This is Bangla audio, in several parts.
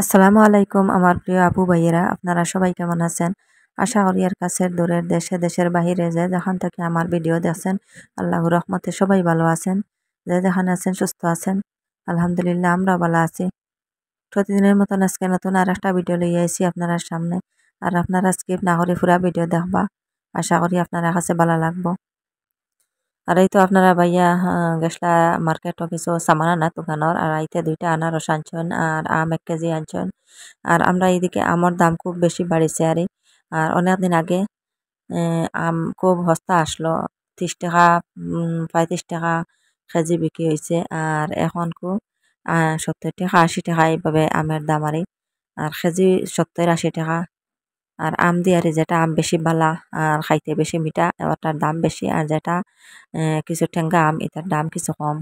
আসসালামু আলাইকুম আমার প্রিয় আপু ভাইয়েরা আপনারা সবাই কেমন আছেন আশা করি আর কাছের দূরের দেশে দেশের বাহিরে যে যেখান থেকে আমার ভিডিও দেখছেন আল্লাহ রহমতে সবাই ভালো আছেন যে যেখানে আছেন সুস্থ আছেন আলহামদুলিল্লাহ আমরা ভালো আছি প্রতিদিনের মতন আজকে নতুন আর একটা ভিডিও লইয়া আইছি আপনার সামনে আর আপনারা স্কিপ না করে ফুরা ভিডিও দেখবা আশা করি আপনারা কাছে ভালো লাগবো আর এই তো আপনারা ভাইয়া হ্যাঁ, গেছলা মার্কেটও কিছু সামান আনা দোকানের আর আইতে দুইটা আনারস আনছেন আর আম এক কেজি আনছেন আর আমরা এইদিকে আমার দাম খুব বেশি বাড়িছে আরে আর অনেক দিন আগে আম খুব সস্তা আসলো ত্রিশ টাকা পঁয়ত্রিশ টাকা কেজি বিক্রি হয়েছে আর এখন খুব সত্তর টাকা আশি টাকা এইভাবে আমের দাম আরে আর কেজি সত্তর আশি টাকা আর আম দিয়ারে যেটা আম বেশি বালা আর খাইতে বেশি মিঠা ওটার দাম বেশি আর যেটা কিছু ঠেঙ্গা আম এটার দাম কিছু কম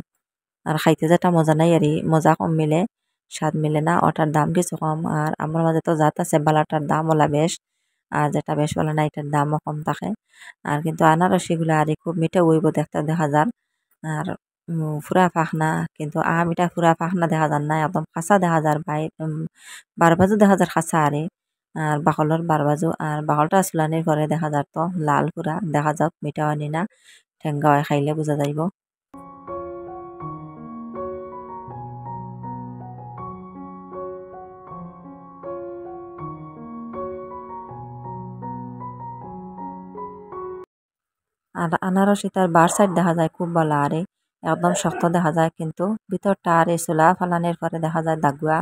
আর খাইতে যেটা মজা নাই আর মজা কম মিলে স্বাদ মিলে না ওটার দাম কিছু কম আর আমার মাঝে তো জাত আছে বালাটার দাম ওলা বেশ আর যেটা বেশ বলে না এটার দামও কম থাকে আর কিন্তু আনারসিগুলো আর খুব মিঠা উইব দেখতে দেখা যান আর ফুরা ফাখনা কিন্তু আম এটা ফুরা ফাখনা দেখা যান না একদম খাসা দেখা যার বাই বারবাজও দেখা যার খাসা আরে আর বাকলর বারবাজু আর বাকলটা আসলানির ঘরে দেখা যাক তো লাল পুরা দেখা যাক মিঠা আনি না ঠেঙ্গা খাইলে বোঝা যাইব আর আনারসি তার বার সাইড দেখা যায় খুব ভালো আরে একদম শক্ত দেখা যায় কিন্তু ভিতরটা আরে সোলা ফালানের পরে দেখা যায় দাগুয়া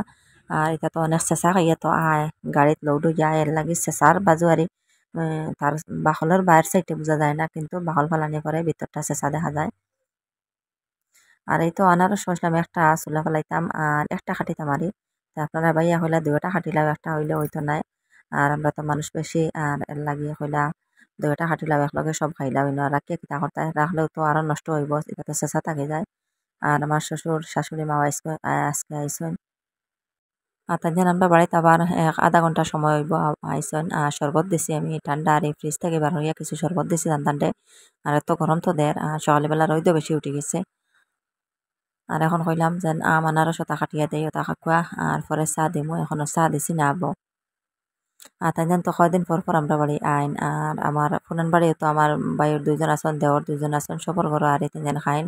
আর এটা তো অনেক চেঁচা হইয়া তো আয় গাড়িত লউডু যায় এর লাগি চেঁচার বাজু আরে তার বাহলের বাইর সাইডে বোঝা যায় না কিন্তু বাহল ফালানি করে ভিতরটা চেঁচা দেখা যায় আর এই তো আনারও শুনছিলাম একটা চুলা ফেলাইতাম আর একটা খাটিতাম আরে আপনারা ভাইয়া হইলা দুইটা খাটিলাম একটা হইলে হইতো নাই আর আমরা তো মানুষ বেশি আর এর লাগি হইলা দুইটা খাটিলাম একলগে সব খাইলাম ইনো আর কে কিতা করতে রাখলেও তো আরও নষ্ট হইব এটা তো চেঁচা থাকি যায় আর আমার শ্বশুর শাশুড়ি মা আজকে আজকে তাদের আমরা বাড়িতে আবার এক আধা ঘন্টা সময় হইব আইসন আর শরবত দিছি আমি ঠান্ডা আর এই ফ্রিজ থেকে বার হইয়া কিছু শরবত দিছি ঠান্ডান্ডে আর এত গরম তো দেয় আর সকালবেলা রইদ বেশি উঠে গেছে আর এখন কইলাম যে আম আনারস ওটা কাটিয়া দেয় ওটা খাকুয়া আর পরে চা দিমু এখনও চা দিছি না আবো আর তাই তো কয়দিন পর পর আমরা বাড়ি আইন আর আমার ফুনান বাড়িও তো আমার বাইর দুজন আসন দেওয়ার দুজন আসন সবর ঘর আর তিনজন খাইন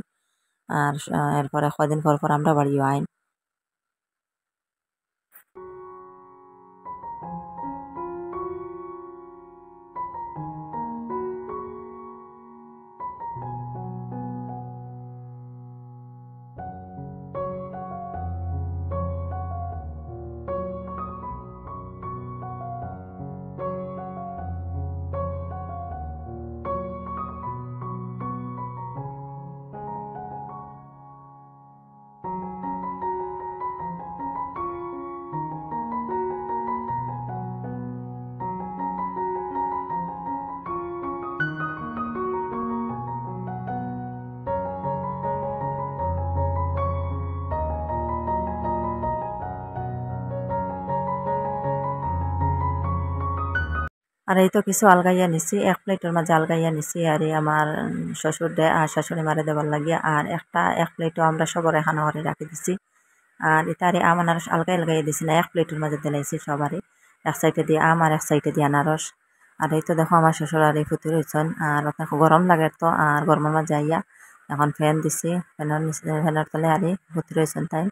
আর এরপরে কয়দিন পর পর আমরা বাড়িও আইন আর এই তো কিছু আলগাইয়া নিছি এক প্লেটের মাঝে আলগাইয়া নিছি আর আমার শ্বশুর আর শাশুড়ি মারে দেবার লাগিয়া আর একটা এক প্লেটও আমরা সবার এখানে ঘরে রাখি দিছি আর তারে আম আনারস আলগাই আলগাই দিছি না এক প্লেটের মাঝে দিলাইছি সবারই এক সাইডে দিয়ে আম আর এক সাইডে দিয়ে আনারস আর এই তো দেখো আমার শ্বশুর আর এই ফুতুর রয়েছেন আর খুব গরম লাগে তো আর গরমের মাঝে আইয়া এখন ফ্যান দিছি ফ্যানের ফ্যানের তলে আর ফুতুর রয়েছেন তাই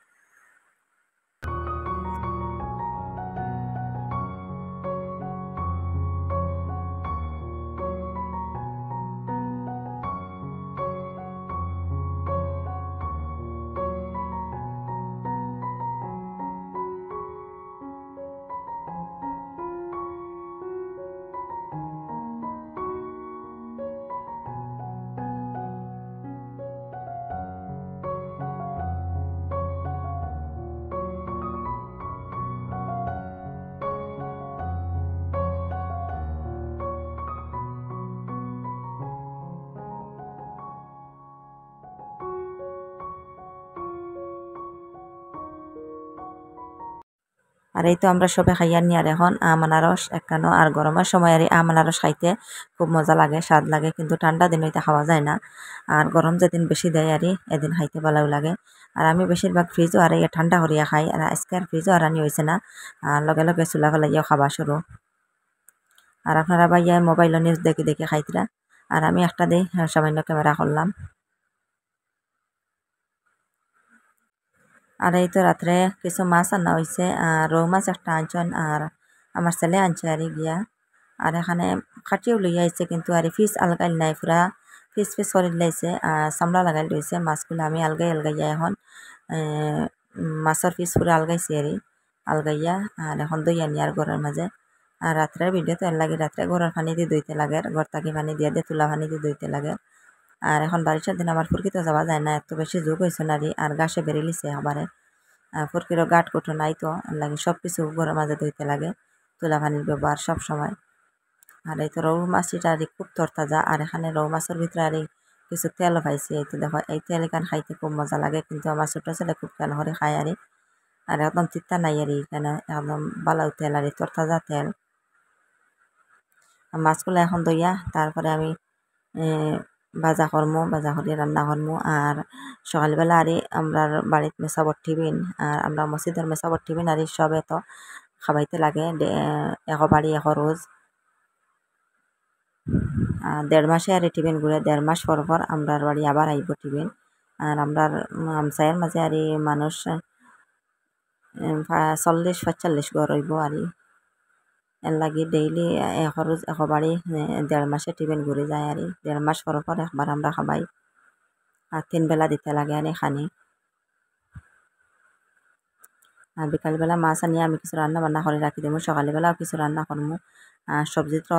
আর এই তো আমরা সবে খাইয়ার আর এখন আম আনারস একখানো আর গরমের সময় আর এই আম আনারস খাইতে খুব মজা লাগে স্বাদ লাগে কিন্তু ঠান্ডা দিন ওইটা খাওয়া যায় না আর গরম যেদিন বেশি দেয় আর এদিন খাইতে ভালো লাগে আর আমি বেশিরভাগ ফ্রিজও আর এই ঠান্ডা হরিয়া খাই আর আজকের ফ্রিজও আর আনি হয়েছে না আর লগে লগে চুলা ফেলাইয়াও খাবা শুরু আর আপনারা ভাইয়া মোবাইলও নিউজ দেখে দেখে খাইতরা আর আমি একটা দিই হ্যাঁ, সামান্য ক্যামেরা করলাম আর এই তো রাত্রে কিছু মাছ আনা হয়েছে আর রৌ মাছ একটা আনছেন আর আমার ছেলে আনছে আর গিয়া আর এখানে খাটিও লই আইছে কিন্তু আর ফিস আলগাইল নাই পুরা ফিস ফিস করে লাইছে আর চামড়া লাগাই লইছে মাছগুলো আমি আলগাই আলগাইয়া এখন মাছের ফিস পুরা আলগাইছি আর আলগাইয়া আর এখন দই আনি আর ঘরের মাঝে আর রাত্রের ভিডিও তো লাগে রাত্রে ঘরের পানি দিয়ে দইতে লাগে ঘর থাকি পানি দিয়ে দিয়ে তুলা পানি দিয়ে দইতে লাগে আর এখন বাড়ির দিন আমার ফুরকিতে যাওয়া যায় না এত বেশি যোগ হয়েছে নারী আর গাছে বেরিয়েছে আবারে ফুরকিরও গাঠ কোটো নাই তো লাগে সব কিছু ঘরের মাঝে ধুইতে লাগে তুলা পানির ব্যবহার সব সময় আর এই তো রৌ মাছটা আর খুব তাজা আর এখানে রৌ মাছের ভিতরে আর কিছু তেল পাইছি এই তো দেখো এই তেল এখান খাইতে খুব মজা লাগে কিন্তু আমার ছোটো ছেলে খুব তেল করে খায় আর আর একদম তিত্তা নাই আর এখানে একদম বালাউ তেল আর তাজা তেল মাছগুলো এখন দইয়া তারপরে আমি ভাজা কর্ম ভাজা করে রান্না কর্ম আর সকালবেলা আরে আমরা বাড়িতে মেসা বটিবিন আর আমরা মসজিদের মেসা বটিবিন আর সবে তো খাবাইতে লাগে এক বাড়ি এক রোজ দেড় মাসে আর টিফিন ঘুরে দেড় মাস পর পর আমরার বাড়ি আবার আইব টিফিন আর আমরার আমসায়ের মাঝে আর মানুষ চল্লিশ পঁয়তাল্লিশ ঘর রইব আর এর লাগি ডেইলি খরচ একবারই দেড় মাসে টিফিন ঘুরে যায় আর দেড় মাস পর পর একবার আমরা খাবাই আর তিন বেলা দিতে লাগে আর খানি আর বিকালবেলা মাছ আনি আমি কিছু রান্না বান্না করে রাখি দেবো সকালবেলাও কিছু রান্না করবো আর সবজি তো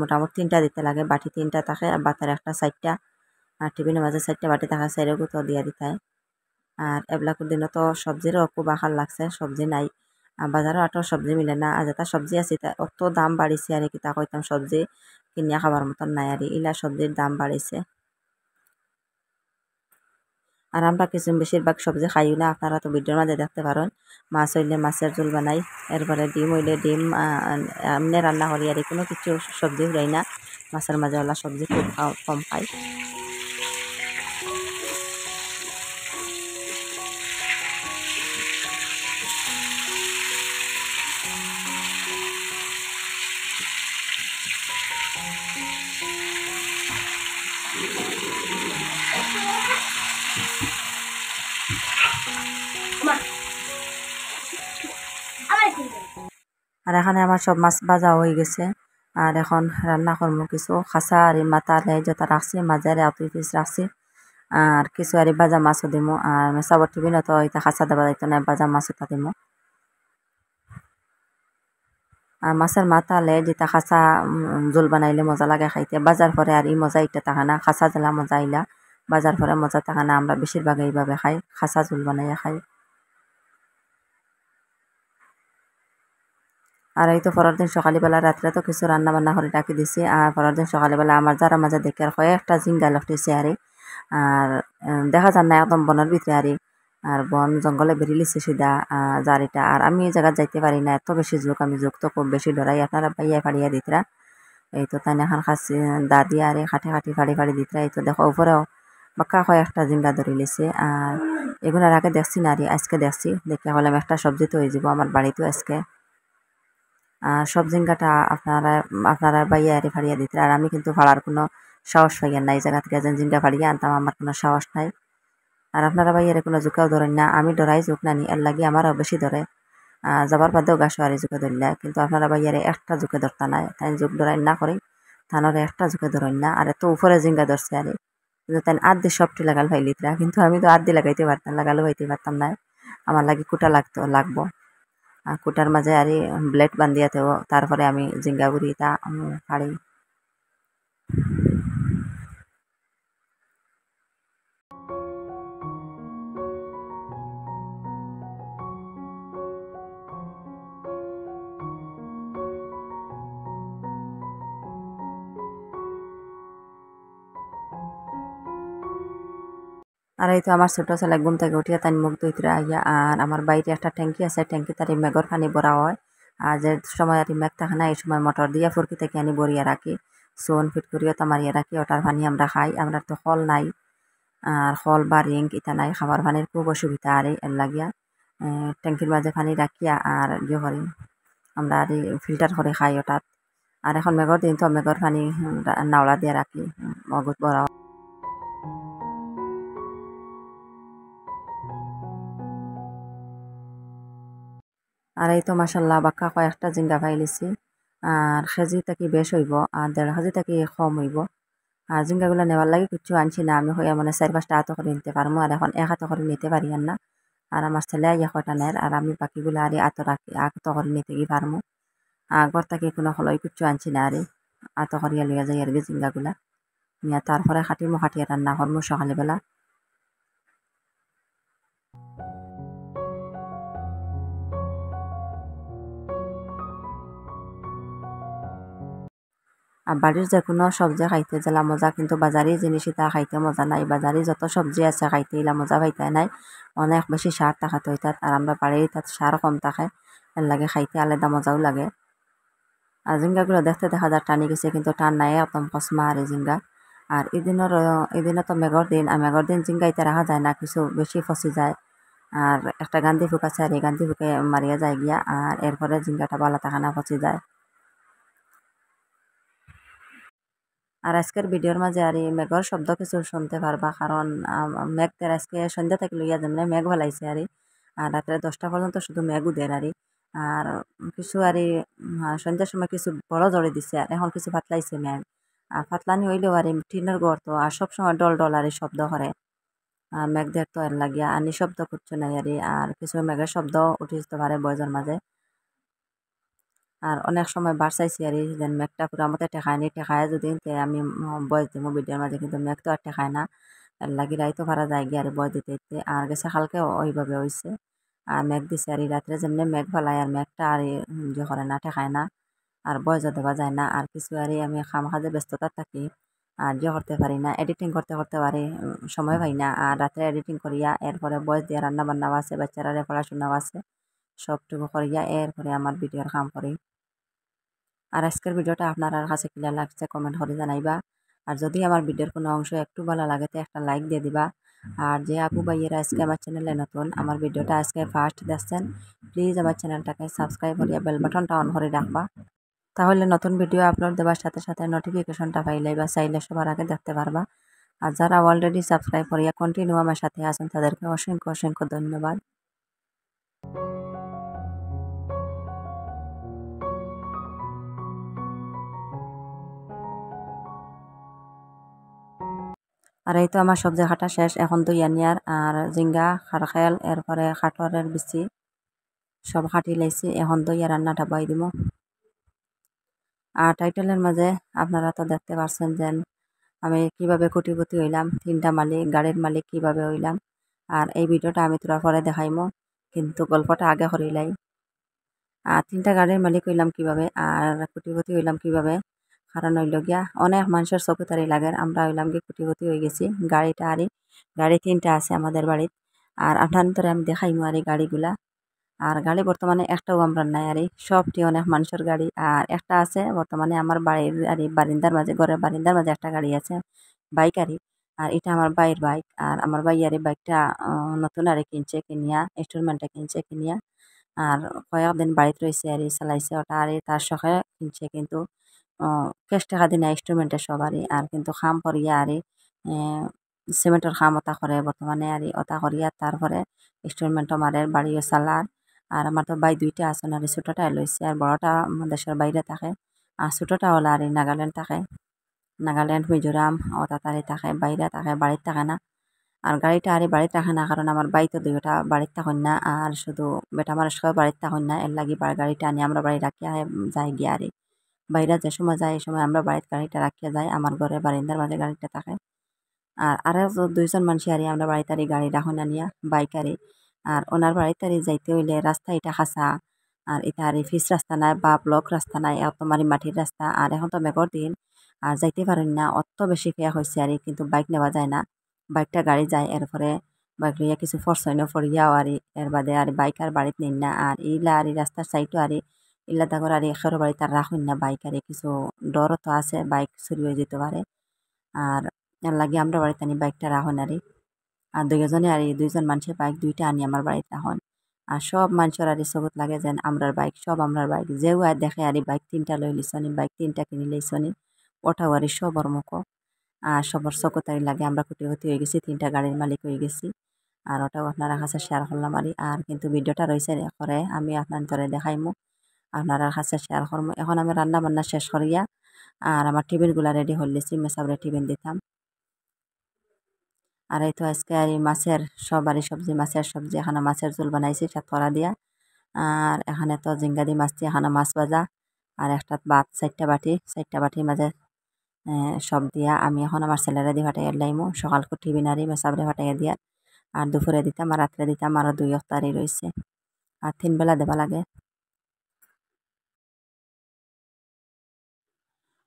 মোটামুটি তিনটা দিতে লাগে বাটি তিনটা থাকে আর বাতার একটা চারটা আর টিফিনের মাঝে চারটা বাটি থাকে সেরকম তো দিয়া দিতে হয় আর এবলাকুর দিনও তো সবজিরও খুব আহার লাগছে সবজি নাই বাজারও আটো সবজি মিলে না আর যেটা সবজি আছে অত দাম বাড়িছে আর কি তা কইতাম সবজি কিনিয়া খাবার মতন নাই আর ইলা সবজির দাম বাড়িছে আর আমরা কিছু বেশিরভাগ সবজি খাইও না আপনারা তো ভিডিওর মাঝে দেখতে পারেন মাছ হইলে মাছের ঝোল বানাই এরপরে ডিম হইলে ডিম এমনি রান্না করি আর কোনো কিছু সবজি উড়াই না মাছের মাঝে ওলা সবজি খুব কম খাই আর এখানে আমার সব মাছ ভাজা হয়ে গেছে আর এখন রান্না করবো কিছু খাসা আর মাথা লাই যত রাখছি মাজারে আতুই পিস রাখছি আর কিছু আর বাজা মাছও দিমু আর মেসাবর টিভি নতো এটা খাসা দেবা যাইতো না বাজা মাছও এটা দিমু আর মাছের মাথা লে যেটা খাসা জোল বানাইলে মজা লাগে খাইতে বাজার পরে আর ই মজা ইটা থাকে না খাসা জেলা মজা আইলা বাজার পরে মজা থাকে না আমরা বেশিরভাগ এইভাবে খাই খাসা জোল বানাইয়া খাই আর এই তো পরের দিন সকালবেলা রাত্রে তো কিছু রান্না বান্না করে ডাকি দিছি আর পরের দিন সকালবেলা আমার যারা মাঝে দেখে আর কয়েকটা জিঙ্গা লফটেছে আরে আর দেখা যান না একদম বনের ভিতরে আরে আর বন জঙ্গলে বেরিয়েছে সিধা জারিটা আর আমি এই জায়গা যাইতে পারি না এত বেশি যুগ আমি যুগ তো খুব বেশি ডরাই আপনারা পাইয়া ফাড়িয়া দিতরা এই তো তাই এখন খাসি দাদি আর খাটে খাটি ফাড়ি ফাড়ি দিতরা এই তো দেখো উপরেও বাক্কা হয় একটা জিঙ্গা ধরে লিছে আর এগুলার আগে দেখছি না রে আজকে দেখছি দেখে হলাম একটা সবজি তো হয়ে যাব আমার বাড়িতেও আজকে সব জিঙ্গাটা আপনারা আপনারা বাইয়া আরে ফাড়িয়া দিতে আর আমি কিন্তু ফাড়ার কোনো সাহস পাইয়ার নাই জায়গা থেকে যেন জিঙ্গা ফাড়িয়া আনতাম আমার কোনো সাহস নাই আর আপনারা বাইয়ারে কোনো জোকাও ধরেন না আমি ডরাই জোক নানি এর লাগে আমারও বেশি ধরে যাবার বাদেও আরে সোয়ারি ধরি না কিন্তু আপনারা বাইয়ারে একটা জোকে ধরতা নাই তাই জোক ডরাই না করি থানারে একটা জোকে ধরেন না আর এত উপরে জিঙ্গা ধরছে আরে কিন্তু তাই আর্ধি সবটি লাগাল ভাই লিতরা কিন্তু আমি তো আর্ধি লাগাইতে পারতাম লাগালো হইতে পারতাম না আমার লাগে কুটা লাগতো লাগবো আকুদার মাঝে আরি ব্লেড বানদিয়া থো তারপরে আমি জিংগাবুরি তা আনি খালি আর এই তো আমার ছোট ছেলে ঘুম থেকে উঠিয়া তাই মুখ ধুইতে আইয়া আর আমার বাইরে একটা ট্যাঙ্কি আছে ট্যাঙ্কি তার মেঘর পানি ভরা হয় আর যে সময় আর মেঘ থাকে না এই সময় মটর দিয়া ফুরকি থেকে আনি বরিয়া রাখি সোন ফিট করিও তো মারিয়া রাখি ওটার পানি আমরা খাই আমরা তো ফল নাই আর ফল বা রিঙ্ক ইটা নাই খাবার পানির খুব অসুবিধা আর এর লাগিয়া ট্যাঙ্কির মাঝে পানি রাখিয়া আর ইয়ে করি আমরা আর ফিল্টার করে খাই ওটাত আর এখন মেঘর দিন তো মেঘর পানি নাওলা দিয়ে রাখি মগজ বড়া আর এই তো মাসাল্লাহ বাক্কা কয়েকটা জিঙ্গা লিছি আর খেজি থাকি বেশ হইব আর দেড় খেজি থাকি কম হইব আর জিঙ্গাগুলো নেওয়ার লাগে কিছু আনছি না আমি হইয়া মানে চার পাঁচটা হাতে করে নিতে পারবো আর এখন এক হাতে করে নিতে পারি না আর আমার ছেলে ইয়া কটা নেয় আর আমি বাকিগুলো আর আত রাখি আত করে নিতে গিয়ে পারবো আগর থাকি কোনো হলই কিচ্ছু আনছি না আরে আত করিয়া লিয়া যাই আর জিঙ্গাগুলা নিয়ে তারপরে খাটি মো খাটিয়ে রান্না করবো সকালবেলা আর বাড়ির যে কোনো সবজি খাইতে জেলা মজা কিন্তু বাজারি জিনিস তা খাইতে মজা নাই বাজারি যত সবজি আছে খাইতে ইলা মজা পাইতে নাই অনেক বেশি সার তো তাত আর আমরা বাড়ির তাত সার কম থাকে এর লাগে খাইতে আলাদা মজাও লাগে আর জিঙ্গাগুলো দেখতে দেখা যায় টানি গেছে কিন্তু টান নাই একদম কসমা আর জিঙ্গা আর এদিনের এদিনে তো মেঘর দিন আর মেঘর দিন জিঙ্গা জিঙ্গাইতে রাখা যায় না কিছু বেশি ফসি যায় আর একটা গান্ধী ফুক আছে আর এই গান্ধী ফুকে মারিয়া যায় গিয়া আর এরপরে জিঙ্গাটা বালা থাকা না ফসি যায় আর আজকের ভিডিওর মাঝে আর এই মেঘর শব্দ কিছু শুনতে পারবা কারণ মেঘ তের আজকে সন্ধ্যা থেকে লইয়া যেমন মেঘ ভালাইছে আর আর রাত্রে দশটা পর্যন্ত শুধু মেঘ উদের আর আর কিছু আর সন্ধ্যার সময় কিছু বড় জড়ে দিছে আর এখন কিছু ফাতলাইছে মেঘ আর ফাতলানি হইলেও আর টিনের ঘর তো আর সবসময় ডল ডল আর শব্দ করে মেঘ দেখতো আর লাগিয়া আর নিঃশব্দ করছে নাই আর আর কিছু মেঘের শব্দ উঠিতে পারে বয়সের মাঝে আর অনেক সময় বার চাইছি আর যেন মেঘটা পুরো আমাদের ঠেকায় নি ঠেকায় যদি আমি বয়স দিব ভিডিওর মাঝে কিন্তু মেঘ তো আর ঠেকায় না লাগি রাইতো ভাড়া যায় গিয়ে আর বয় দিতে দিতে আর গেছে কালকে ওইভাবে হয়েছে আর মেঘ দিছে আর রাত্রে যেমনি মেঘ ফেলায় আর মেঘটা আর যে করে না ঠেকায় না আর বয়স দেওয়া যায় না আর কিছু আর আমি খাম খাজে ব্যস্ততা থাকি আর যে করতে পারি না এডিটিং করতে করতে পারি সময় পাই না আর রাত্রে এডিটিং করিয়া এরপরে বয়স দিয়ে রান্না বান্নাও আছে বাচ্চারা পড়াশোনাও আছে সবটুকু করিয়া এরপরে আমার ভিডিওর কাম করি আর আজকের ভিডিওটা আপনার কাছে ক্লিয়ার লাগছে কমেন্ট করে জানাইবা আর যদি আমার ভিডিওর কোনো অংশ একটু ভালো লাগে তো একটা লাইক দিয়ে দিবা আর যে আপু ভাইয়েরা আজকে আমার চ্যানেলে নতুন আমার ভিডিওটা আজকে ফার্স্ট দেখছেন প্লিজ আমার চ্যানেলটাকে সাবস্ক্রাইব করিয়া বেল বাটনটা অন করে রাখবা তাহলে নতুন ভিডিও আপলোড দেওয়ার সাথে সাথে নোটিফিকেশনটা পাইলাই বা চাইলে সবার আগে দেখতে পারবা আর যারা অলরেডি সাবস্ক্রাইব করিয়া কন্টিনিউ আমার সাথে আছেন তাদেরকে অসংখ্য অসংখ্য ধন্যবাদ আর এই তো আমার সবজি কাটা শেষ এখন তো ইয়ানিয়ার আর জিঙ্গা খারখেল এরপরে খাটরের বিচি সব কাটি লাইছি এখন তো ইয়ার রান্নাটা বাই দিব আর টাইটেলের মাঝে আপনারা তো দেখতে পারছেন যে আমি কিভাবে কোটিপতি হইলাম তিনটা মালিক গাড়ির মালিক কিভাবে হইলাম আর এই ভিডিওটা আমি তোরা পরে দেখাইমো কিন্তু গল্পটা আগে হরিলাই আর তিনটা গাড়ির মালিক হইলাম কিভাবে আর কোটিপতি হইলাম কিভাবে কারণ হইল গিয়া অনেক মানুষের চোখে তারি লাগে আমরা হইলাম কি কুটিপতি হয়ে গেছি গাড়িটা আরই গাড়ি তিনটা আছে আমাদের বাড়ির আর আপনার আমি দেখাইমু আর এই গাড়িগুলা আর গাড়ি বর্তমানে একটাও আমরা নাই আর সবটি অনেক মানুষের গাড়ি আর একটা আছে বর্তমানে আমার বাড়ির আর বারিন্দার মাঝে ঘরের বারিন্দার মাঝে একটা গাড়ি আছে বাইক আর আর এটা আমার বাইয়ের বাইক আর আমার বাই আর বাইকটা নতুন আর কিনছে কিনিয়া ইনস্টলমেন্টটা কিনছে কিনিয়া আর কয়েকদিন বাড়িতে রয়েছে আর চালাইছে ওটা আর তার শখে কিনছে কিন্তু কেশ টাকা দিনা ইনস্ট্রুমেন্টে সবারই আর কিন্তু খাম পরিয়া আরই সিমেন্টের খাম ওতা করে বর্তমানে আরই ওতা করিয়া তারপরে ইনস্ট্রুমেন্টও মারে বাড়িও সালার আর আমার তো বাই দুইটা আছে না ছোটোটাই লইছে আর বড়টা দেশের বাইরে থাকে আর ছোটোটা হলো আর নাগাল্যান্ড থাকে নাগাল্যান্ড মিজোরাম ওতা তারি থাকে বাইরে থাকে বাড়ির থাকে না আর গাড়িটা আরে বাড়িতে রাখে না কারণ আমার বাড়ি তো দুইটা বাড়িতে থাকুন না আর শুধু বেটা মানুষকেও বাড়িতে থাকুন না এর লাগে গাড়িটা আনি আমরা বাড়ি রাখিয়া যাই গিয়া আরে বাইরা যে সময় যায় এই সময় আমরা বাড়িতে গাড়িটা রাখিয়া যাই আমার ঘরে বারিন্দার মাঝে গাড়িটা থাকে আর আরও দুইজন মানুষ আরি আমরা তারি গাড়ি রাখুন আনিয়া বাইক আরি আর ওনার তারি যাইতে হইলে রাস্তা এটা খাসা আর এটা আর ফিস রাস্তা নাই বা ব্লক রাস্তা নাই এত মারি মাটির রাস্তা আর এখন তো মেঘর দিন আর যাইতে পারেন না অত বেশি ফেয়া হয়েছে আর কিন্তু বাইক নেওয়া যায় না বাইকটা গাড়ি যায় এরপরে বাইক লইয়া কিছু ফরসৈন্য ফরিয়াও আর এর বাদে আর বাইক আর বাড়িতে নিন না আর ইলা আর রাস্তার সাইডও আর ইল্লাদা করে আর একশোর বাড়ি তার রাখুন না আর কিছু ডরও তো আছে বাইক চুরি হয়ে যেতে পারে আর এর লাগে আমরা বাড়িতে আনি বাইকটা রাখুন আরে আর দুইজনে আর দুইজন মানুষের বাইক দুইটা আনি আমার বাড়িতে রাখুন আর সব মানুষের আর সবুত লাগে যেন আমরার বাইক সব আমরার বাইক যেও আর দেখে আর বাইক তিনটা লই লিসনি বাইক তিনটা কিনে লিসনি ওটাও আর সবর মুখো আর সবার চকতারি লাগে আমরা কুটি কুটি হয়ে গেছি তিনটা গাড়ির মালিক হয়ে গেছি আর ওটাও আপনারা কাছে শেয়ার করলাম আর আর কিন্তু ভিডিওটা রয়েছে করে আমি আপনার দেখাই দেখাইমু আপনারা কাছে শেয়ার করবো এখন আমি রান্না বান্না শেষ করিয়া আর আমার টিফিনগুলো রেডি হলিছি মেসাবরে টিফিন দিতাম আর এই তো আজকে আর মাছের সব বাড়ি সবজি মাছের সবজি এখানে মাছের ঝোল বানাইছি সাতকরা দিয়া আর এখানে তো জিঙ্গাদি মাছ দিয়ে এখানে মাছ ভাজা আর একটা ভাত চারটা বাটি চারটা বাটির মাঝে সব দিয়া আমি এখন আমার ছেলেরে দিয়ে ফাটাইয়া লাইমো সকালকে টিফিনারি মেসাবরে ফাটাইয়া দিয়া আর দুপুরে দিতাম আর রাত্রে দিতাম আরও দুই হপ্তারই রয়েছে আর তিন বেলা দেবা লাগে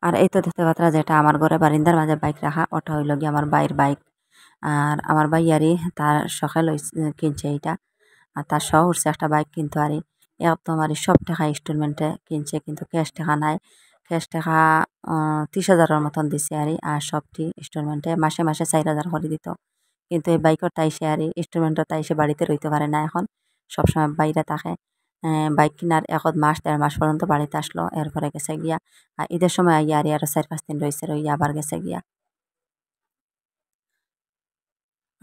আর এই তো দেখতে পাত্রা যেটা আমার ঘরে বারিন্দার মাঝে বাইক রাখা ওটা হইল গিয়ে আমার বাইর বাইক আর আমার বাই আরই তার শখে লই কিনছে এইটা আর তার শখ উঠছে একটা বাইক কিন্তু আরই একদম আর সব টাকা ইনস্টলমেন্টে কিনছে কিন্তু ক্যাশ টাকা নাই ক্যাশ টাকা তিরিশ হাজারের মতন দিছে আরই আর সবটি ইনস্টলমেন্টে মাসে মাসে চার হাজার করে দিত কিন্তু এই বাইকর তাই সে আর ইনস্টলমেন্টও তাই সে বাড়িতে রইতে পারে না এখন সবসময় বাইরে থাকে বাইক কিনার একত মাস দেড় মাস পর্যন্ত বাড়িতে আসলো এরপরে গেছে গিয়া আর ঈদের সময় আইয়া আর চার পাঁচ দিন রয়েছে রই আবার গেছে গিয়া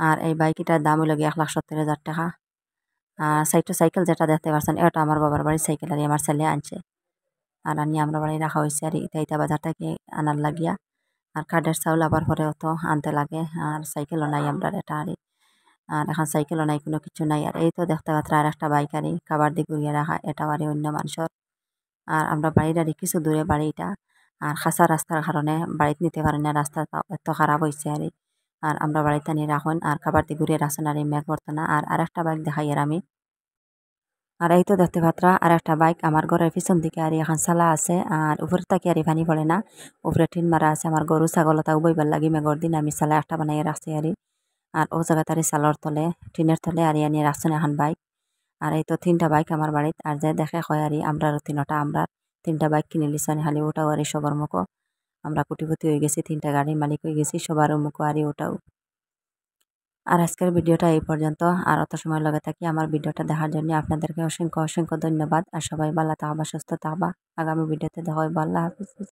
আর এই বাইকটার দাম হইল গিয়ে এক লাখ সত্তর হাজার টাকা আর সাইটো সাইকেল যেটা দেখতে পারছেন এটা আমার বাবার বাড়ির সাইকেল আর আমার ছেলে আনছে আর আনি আমরা বাড়ি রাখা হয়েছে আর ইতা ইটা বাজার থেকে আনার লাগিয়া আর কাঠের চাউল আবার পরে অত আনতে লাগে আর সাইকেলও নাই আমরা এটা আর আর এখন সাইকেলও নাই কোনো কিছু নাই আর এই তো দেখতে পাচ্ছি আর একটা বাইক এই কাবার দিয়ে ঘুরিয়ে রাখা এটাও আরে অন্য মানুষের আর আমরা বাড়ির আরে কিছু দূরে বাড়িটা আর খাসা রাস্তার কারণে বাড়িতে নিতে পারে না রাস্তা এত খারাপ হয়েছে আরে আর আমরা বাড়িতে নিয়ে রাখুন আর কাবার দিয়ে ঘুরিয়ে রাখছেন আর এই মেঘ না আর আরেকটা বাইক দেখাই আর আমি আর এই তো দেখতে পাত্রা আর একটা বাইক আমার ঘরের পিছন দিকে আর এখন সালা আছে আর উপরে তাকে আর পানি পড়ে না উপরে টিন মারা আছে আমার গরু ছাগলতা উবইবার লাগি মেঘর দিন আমি সালা একটা বানাই রাখছি আর আর ও তারি সালর তলে টিনের তলে আর ইয়ানি রাখছেন এখন বাইক আর এই তো তিনটা বাইক আমার বাড়িতে আর যে দেখে হয় আর আমরারও তিনটা আমরা তিনটা বাইক কিনে লিছেন হালি ওটাও আর সবার মুখো আমরা কুটিপতি হয়ে গেছি তিনটা গাড়ির মালিক হয়ে গেছি সবারও মুখো আর ওটাও আর আজকের ভিডিওটা এই পর্যন্ত আর অত সময় লগে থাকি আমার ভিডিওটা দেখার জন্য আপনাদেরকে অসংখ্য অসংখ্য ধন্যবাদ আর সবাই ভালো তাহবা সুস্থ তাহবা আগামী ভিডিওতে দেখা হয় আল্লাহ হাফিজ